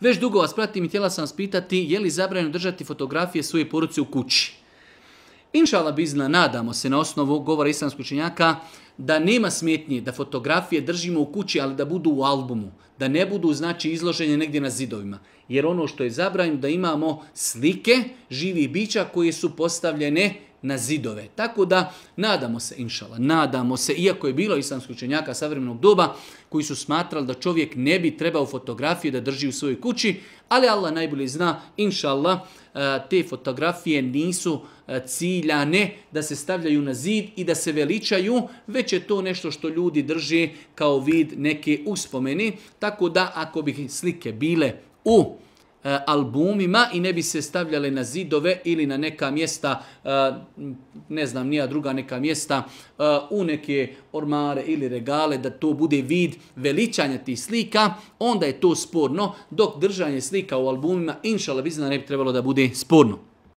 Već dugo vas pratim i htjela sam vas pitati je li zabranjeno držati fotografije svoje poruci u kući. Inšala bizna, nadamo se na osnovu govora islamskog činjaka da nema smjetnje da fotografije držimo u kući, ali da budu u albumu, da ne budu znači izloženje negdje na zidovima. Jer ono što je zabranjeno da imamo slike živih bića koje su postavljene u na zidove. Tako da, nadamo se, inšala, nadamo se, iako je bilo islamsko učenjaka savremenog doba, koji su smatrali da čovjek ne bi trebao fotografije da drži u svojoj kući, ali Allah najbolje zna, inšala, eh, te fotografije nisu eh, ciljane da se stavljaju na zid i da se veličaju, već je to nešto što ljudi drže kao vid neke uspomeni. Tako da, ako bi slike bile u uh, E, albumima i ne bi se stavljale na zidove ili na neka mjesta, e, ne znam, nija druga neka mjesta, e, u neke ormare ili regale, da to bude vid veličanja tih slika, onda je to sporno, dok držanje slika u albumima, inšalav izna, ne bi trebalo da bude sporno.